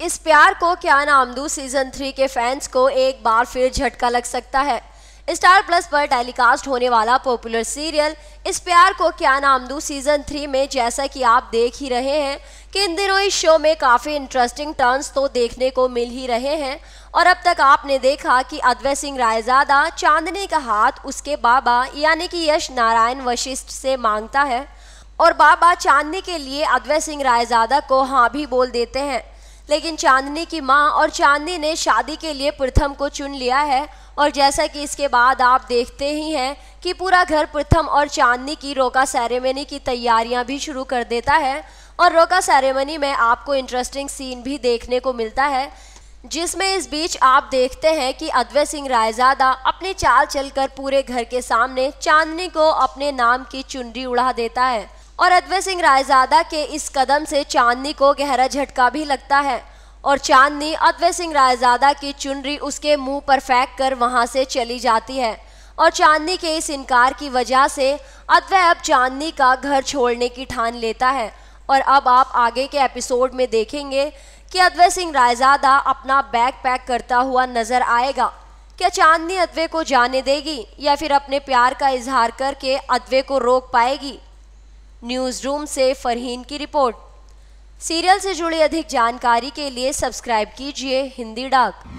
इस प्यार को क्या नाम दू सीजन थ्री के फैंस को एक बार फिर झटका लग सकता है स्टार प्लस पर टेलीकास्ट होने वाला पॉपुलर सीरियल इस प्यार को क्या नाम दू सीजन थ्री में जैसा कि आप देख ही रहे हैं कि इन दिनों इस शो में काफ़ी इंटरेस्टिंग टर्न्स तो देखने को मिल ही रहे हैं और अब तक आपने देखा कि अद्वय सिंह रायजादा चांदनी का हाथ उसके बाबा यानी कि यश नारायण वशिष्ठ से मांगता है और बाबा चांदनी के लिए अद्वय सिंह रायजादा को हाँ भी बोल देते हैं लेकिन चांदनी की माँ और चांदनी ने शादी के लिए प्रथम को चुन लिया है और जैसा कि इसके बाद आप देखते ही हैं कि पूरा घर प्रथम और चांदनी की रोका सेरेमनी की तैयारियां भी शुरू कर देता है और रोका सेरेमनी में आपको इंटरेस्टिंग सीन भी देखने को मिलता है जिसमें इस बीच आप देखते हैं कि अद्वय सिंह रायजादा अपनी चाल चलकर पूरे घर के सामने चांदनी को अपने नाम की चुनरी उड़ा देता है और अद्वैत सिंह रायजादा के इस कदम से चांदनी को गहरा झटका भी लगता है और चांदनी अद्वैत सिंह रायजादा की चुनरी उसके मुंह पर फेंक कर वहां से चली जाती है और चांदनी के इस इनकार की वजह से अद्वैत अब चांदनी का घर छोड़ने की ठान लेता है और अब आप आगे के एपिसोड में देखेंगे कि अद्वैत सिंह रायजादा अपना बैग पैक करता हुआ नजर आएगा क्या चांदनी अद्वे को जाने देगी या फिर अपने प्यार का इजहार करके अद्वे को रोक पाएगी न्यूज़ रूम से फरहीन की रिपोर्ट सीरियल से जुड़ी अधिक जानकारी के लिए सब्सक्राइब कीजिए हिंदी डाक